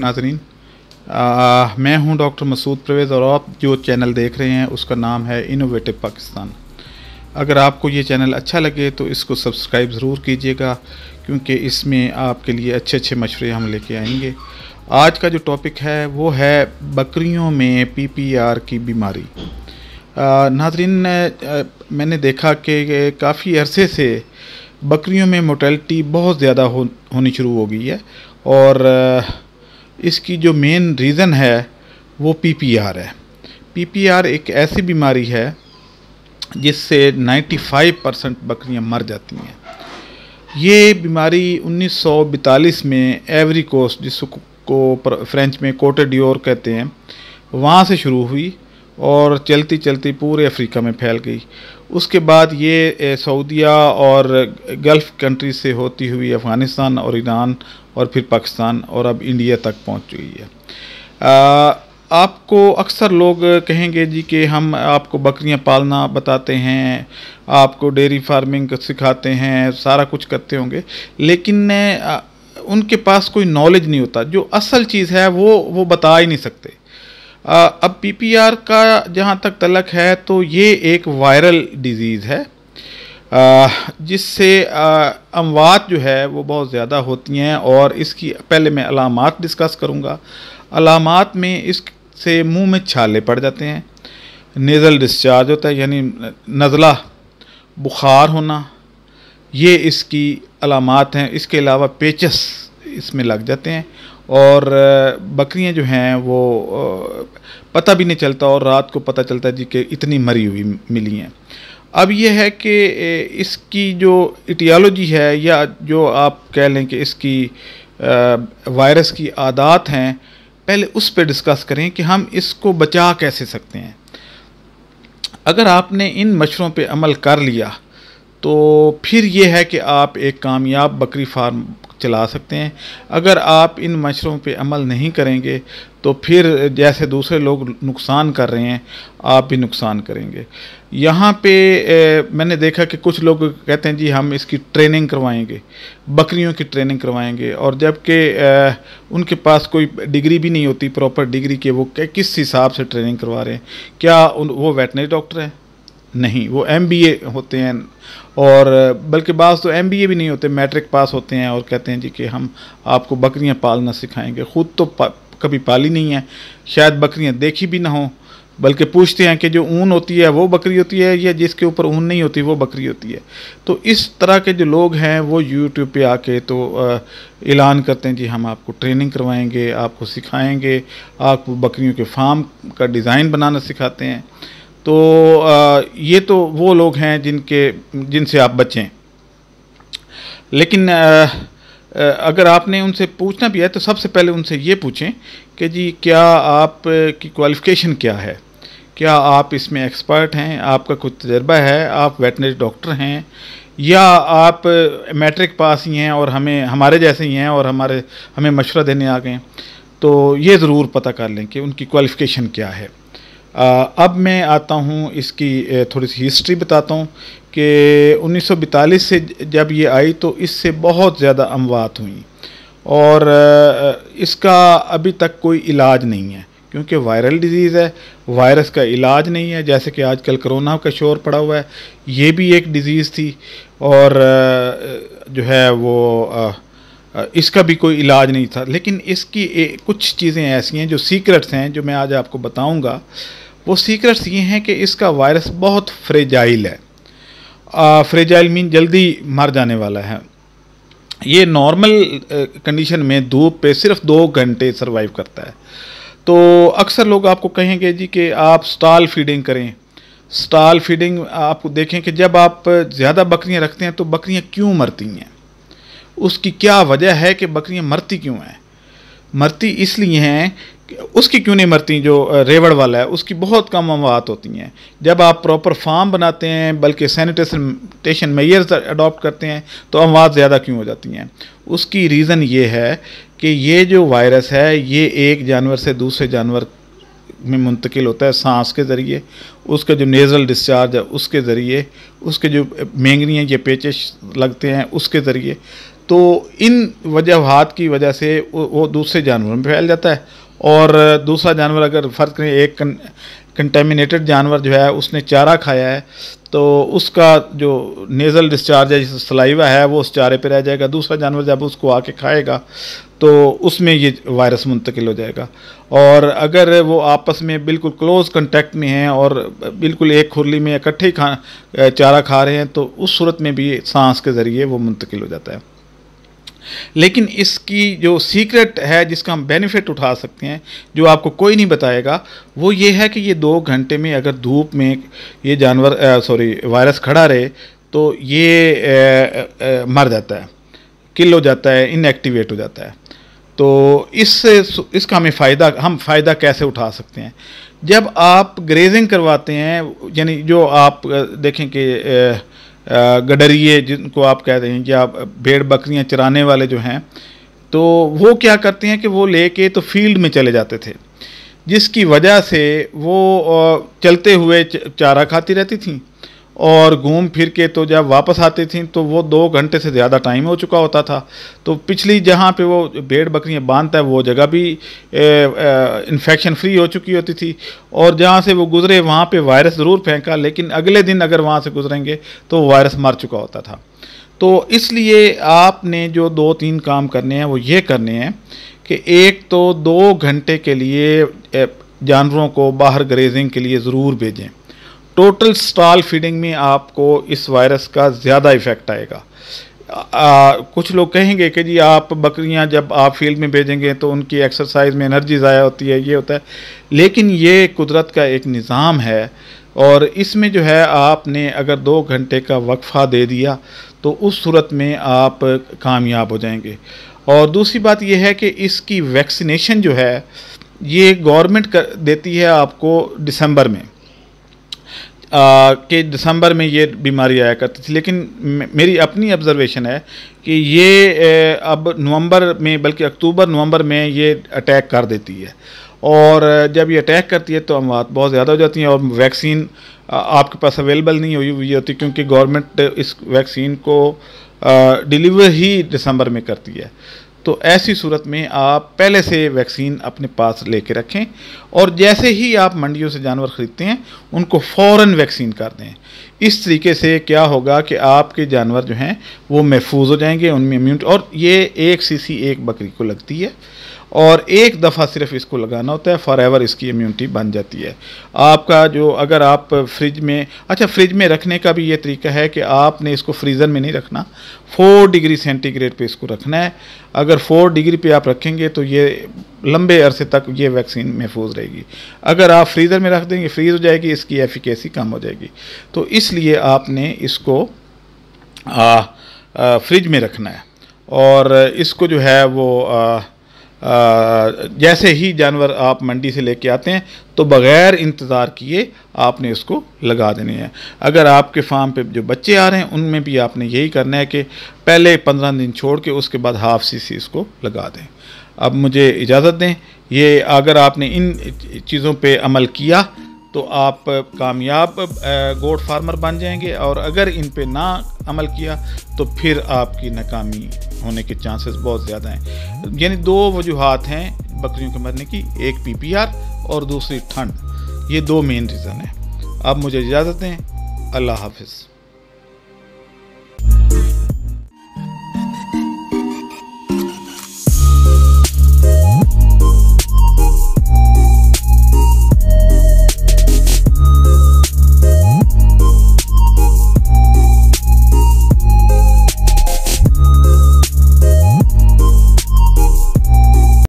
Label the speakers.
Speaker 1: नाजरीन मैं हूं डॉक्टर मसूद परवेज़ और आप जो चैनल देख रहे हैं उसका नाम है इनोवेटिव पाकिस्तान अगर आपको ये चैनल अच्छा लगे तो इसको सब्सक्राइब ज़रूर कीजिएगा क्योंकि इसमें आपके लिए अच्छे अच्छे मशवरे हम लेके आएंगे आज का जो टॉपिक है वो है बकरियों में पीपीआर की बीमारी नाजरीन मैंने देखा कि काफ़ी अरसे से बकरियों में मोटेलिटी बहुत ज़्यादा हो, होनी शुरू हो गई है और आ, इसकी जो मेन रीज़न है वो पीपीआर है पीपीआर एक ऐसी बीमारी है जिससे 95 परसेंट बकरियाँ मर जाती हैं ये बीमारी 1942 में एवरी कोस्ट जिसको फ्रेंच में कोटेडियोर कहते हैं वहाँ से शुरू हुई और चलती चलती पूरे अफ्रीका में फैल गई उसके बाद ये सऊदिया और गल्फ़ कंट्री से होती हुई अफ़गानिस्तान और ईरान और फिर पाकिस्तान और अब इंडिया तक पहुंच चुकी है आ, आपको अक्सर लोग कहेंगे जी कि हम आपको बकरियां पालना बताते हैं आपको डेयरी फार्मिंग सिखाते हैं सारा कुछ करते होंगे लेकिन उनके पास कोई नॉलेज नहीं होता जो असल चीज़ है वो वो बता ही नहीं सकते अब पीपीआर का जहाँ तक तलक है तो ये एक वायरल डिज़ीज़ है जिससे अमवात जो है वो बहुत ज़्यादा होती हैं और इसकी पहले मैं अलामत डिस्कस करूँगा अलामत में इससे मुंह में छाले पड़ जाते हैं नेज़ल डिस्चार्ज होता है यानी नज़ला बुखार होना ये इसकी अलामत हैं इसके अलावा पेचस इसमें लग जाते हैं और बकरियां जो हैं वो पता भी नहीं चलता और रात को पता चलता है जी कि इतनी मरी हुई मिली हैं अब यह है कि इसकी जो इटियालॉजी है या जो आप कह लें कि इसकी वायरस की आदत हैं पहले उस पर डिस्कस करें कि हम इसको बचा कैसे सकते हैं अगर आपने इन मच्छरों पे अमल कर लिया तो फिर ये है कि आप एक कामयाब बकरी फार्म चला सकते हैं अगर आप इन मशरों पे अमल नहीं करेंगे तो फिर जैसे दूसरे लोग नुकसान कर रहे हैं आप भी नुकसान करेंगे यहाँ पे ए, मैंने देखा कि कुछ लोग कहते हैं जी हम इसकी ट्रेनिंग करवाएंगे बकरियों की ट्रेनिंग करवाएंगे और जबकि उनके पास कोई डिग्री भी नहीं होती प्रॉपर डिग्री के वो किस हिसाब से ट्रेनिंग करवा रहे हैं क्या उन, वो वेटनरी डॉक्टर हैं नहीं वो एम होते हैं और बल्कि बास तो एम भी नहीं होते मैट्रिक पास होते हैं और कहते हैं जी कि हम आपको बकरियां पालना सिखाएंगे ख़ुद तो पा, कभी पाली नहीं है शायद बकरियां देखी भी ना हों बल्कि पूछते हैं कि जो ऊन होती है वो बकरी होती है या जिसके ऊपर ऊन नहीं होती वो बकरी होती है तो इस तरह के जो लोग हैं वो यूट्यूब पे आके तो ऐलान करते हैं जी हम आपको ट्रेनिंग करवाएंगे आपको सिखाएंगे आपको बकरियों के फार्म का डिज़ाइन बनाना सिखाते हैं तो ये तो वो लोग हैं जिनके जिनसे आप बचें लेकिन अगर आपने उनसे पूछना भी है तो सबसे पहले उनसे ये पूछें कि जी क्या आप की क्वालिफ़िकेशन क्या है क्या आप इसमें एक्सपर्ट हैं आपका कुछ तजर्बा है आप वेटनरी डॉक्टर हैं या आप मैट्रिक पास ही हैं और हमें हमारे जैसे ही हैं और हमारे हमें मशवरा देने आ गए तो ये ज़रूर पता कर लें कि उनकी क्वालिफ़िकेशन क्या है अब मैं आता हूँ इसकी थोड़ी सी हिस्ट्री बताता हूँ कि 1942 से जब ये आई तो इससे बहुत ज़्यादा अमवात हुई और इसका अभी तक कोई इलाज नहीं है क्योंकि वायरल डिजीज़ है वायरस का इलाज नहीं है जैसे कि आजकल कोरोना का शोर पड़ा हुआ है ये भी एक डिज़ीज़ थी और जो है वो इसका भी कोई इलाज नहीं था लेकिन इसकी कुछ चीज़ें ऐसी हैं जो सीक्रेट्स हैं जो मैं आज आपको बताऊंगा वो सीक्रेट्स ये हैं कि इसका वायरस बहुत फ्रेजाइल है फ्रेजाइल मीन जल्दी मर जाने वाला है ये नॉर्मल कंडीशन में धूप पे सिर्फ दो घंटे सर्वाइव करता है तो अक्सर लोग आपको कहेंगे जी कि आप स्टाल फीडिंग करें स्टाल फीडिंग आप देखें कि जब आप ज़्यादा बकरियां रखते हैं तो बकरियां क्यों मरती हैं उसकी क्या वजह है कि बकरियां मरती क्यों हैं मरती इसलिए हैं उसकी क्यों नहीं मरती जो रेवड़ वाला है उसकी बहुत कम अमवात होती हैं जब आप प्रॉपर फार्म बनाते हैं बल्कि सैनिटेशन मैयर्स अडॉप्ट करते हैं तो अमवात ज़्यादा क्यों हो जाती हैं उसकी रीज़न ये है कि ये जो वायरस है ये एक जानवर से दूसरे जानवर में मुंतकिल होता है सांस के ज़रिए उसका जो नेज़ल डिस्चार्ज है उसके ज़रिए उसके जो मेंगनियाँ ये पेचेस लगते हैं उसके ज़रिए तो इन वजहत की वजह से वो दूसरे जानवरों में फैल जाता है और दूसरा जानवर अगर फ़र्ज करें एक कंटेमिनेटेड जानवर जो है उसने चारा खाया है तो उसका जो नेज़ल डिस्चार्ज है सलाइवा है वो उस चारे पे रह जाएगा दूसरा जानवर जब उसको आके खाएगा तो उसमें ये वायरस मुंतकिल हो जाएगा और अगर वो आपस में बिल्कुल क्लोज कंटेक्ट में हैं और बिल्कुल एक खुरली में इकट्ठे ही खा चारा खा रहे हैं तो उस सूरत में भी सांस के ज़रिए वो मुंतकिल हो जाता है लेकिन इसकी जो सीक्रेट है जिसका हम बेनिफिट उठा सकते हैं जो आपको कोई नहीं बताएगा वो ये है कि ये दो घंटे में अगर धूप में ये जानवर सॉरी वायरस खड़ा रहे तो ये ए, ए, मर जाता है किल हो जाता है इनएक्टिवेट हो जाता है तो इससे इसका हमें फ़ायदा हम फ़ायदा कैसे उठा सकते हैं जब आप ग्रेजिंग करवाते हैं यानी जो आप देखें कि गडरिए जिनको आप कहते हैं या भेड़ बकरियां चराने वाले जो हैं तो वो क्या करते हैं कि वो लेके तो फील्ड में चले जाते थे जिसकी वजह से वो चलते हुए चारा खाती रहती थी और घूम फिर के तो जब वापस आती थी तो वो दो घंटे से ज़्यादा टाइम हो चुका होता था तो पिछली जहाँ पे वो भेड़ बकरियाँ बांधता है वो जगह भी इन्फेक्शन फ्री हो चुकी होती थी और जहाँ से वो गुजरे वहाँ पे वायरस ज़रूर फेंका लेकिन अगले दिन अगर वहाँ से गुजरेंगे तो वायरस मर चुका होता था तो इसलिए आपने जो दो तीन काम करने हैं वो ये करने हैं कि एक तो दो घंटे के लिए जानवरों को बाहर ग्रेजिंग के लिए ज़रूर भेजें टोटल स्टॉल फीडिंग में आपको इस वायरस का ज़्यादा इफेक्ट आएगा आ, कुछ लोग कहेंगे कि जी आप बकरियां जब आप फील्ड में भेजेंगे तो उनकी एक्सरसाइज में एनर्जी ज़ाया होती है ये होता है लेकिन ये कुदरत का एक निज़ाम है और इसमें जो है आपने अगर दो घंटे का वक्फा दे दिया तो उस सूरत में आप कामयाब हो जाएंगे और दूसरी बात यह है कि इसकी वैक्सीनेशन जो है ये गवर्नमेंट कर देती है आपको दिसंबर में कि दिसंबर में ये बीमारी आया करती थी लेकिन मेरी अपनी ऑब्जर्वेशन है कि ये अब नवंबर में बल्कि अक्टूबर नवंबर में ये अटैक कर देती है और जब ये अटैक करती है तो अमवात बहुत ज़्यादा हो जाती हैं और वैक्सीन आपके पास अवेलेबल नहीं हुई हुई होती क्योंकि गवर्नमेंट इस वैक्सीन को डिलीवर ही दिसंबर में करती है तो ऐसी सूरत में आप पहले से वैक्सीन अपने पास लेके रखें और जैसे ही आप मंडियों से जानवर ख़रीदते हैं उनको फ़ौर वैक्सीन कर दें इस तरीके से क्या होगा कि आपके जानवर जो हैं वो महफूज हो जाएंगे उनमें इम्यून और ये एक सीसी एक बकरी को लगती है और एक दफ़ा सिर्फ इसको लगाना होता है फॉर एवर इसकी इम्यूनिटी बन जाती है आपका जो अगर आप फ्रिज में अच्छा फ्रिज में रखने का भी ये तरीका है कि आपने इसको फ्रीज़र में नहीं रखना फोर डिग्री सेंटीग्रेड पे इसको रखना है अगर फोर डिग्री पे आप रखेंगे तो ये लंबे अरसे तक ये वैक्सीन महफूज रहेगी अगर आप फ्रीज़र में रख देंगे फ्रीज़ हो जाएगी इसकी एफिकेसी कम हो जाएगी तो इसलिए आपने इसको आ, आ, फ्रिज में रखना है और इसको जो है वो आ, जैसे ही जानवर आप मंडी से लेके आते हैं तो बग़ैर इंतज़ार किए आपने इसको लगा देने हैं अगर आपके फार्म पे जो बच्चे आ रहे हैं उनमें भी आपने यही करना है कि पहले पंद्रह दिन छोड़ के उसके बाद हाफ सी सी इसको लगा दें अब मुझे इजाज़त दें ये अगर आपने इन चीज़ों पे अमल किया तो आप कामयाब गोड फार्मर बन जाएंगे और अगर इन पे ना अमल किया तो फिर आपकी नाकामी होने के चांसेस बहुत ज़्यादा हैं यानी दो वजूहत हैं बकरियों के मरने की एक पी और दूसरी ठंड ये दो मेन रीज़न है अब मुझे इजाज़त दें अल्लाह हाफिज़